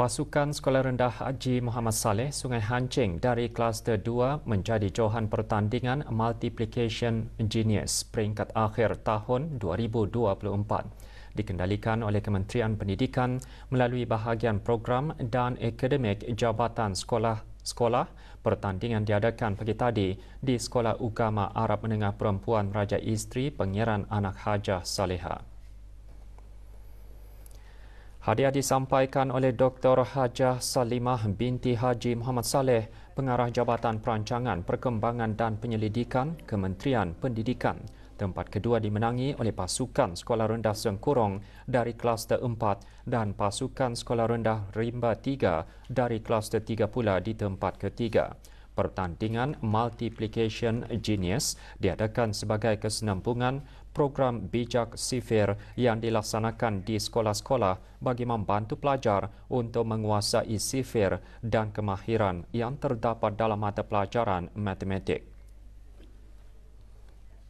Pasukan Sekolah Rendah Haji Muhammad Saleh Sungai Hancing dari Kluster 2 menjadi johan pertandingan Multiplication Genius peringkat akhir tahun 2024 dikendalikan oleh Kementerian Pendidikan melalui bahagian program dan akademik Jabatan Sekolah Sekolah pertandingan diadakan pagi tadi di Sekolah Ugama Arab Menengah Perempuan Raja Isteri Pengiran Anak Hajah Salehah. Hadiah disampaikan oleh Dr. Hajah Salimah binti Haji Muhammad Saleh, Pengarah Jabatan Perancangan, Perkembangan dan Penyelidikan Kementerian Pendidikan. Tempat kedua dimenangi oleh pasukan sekolah rendah Sengkurong dari kluster 4 dan pasukan sekolah rendah Rimba 3 dari kluster 3 pula di tempat ketiga pertandingan Multiplication Genius diadakan sebagai kesenampungan program bijak sifir yang dilaksanakan di sekolah-sekolah bagi membantu pelajar untuk menguasai sifir dan kemahiran yang terdapat dalam mata pelajaran matematik.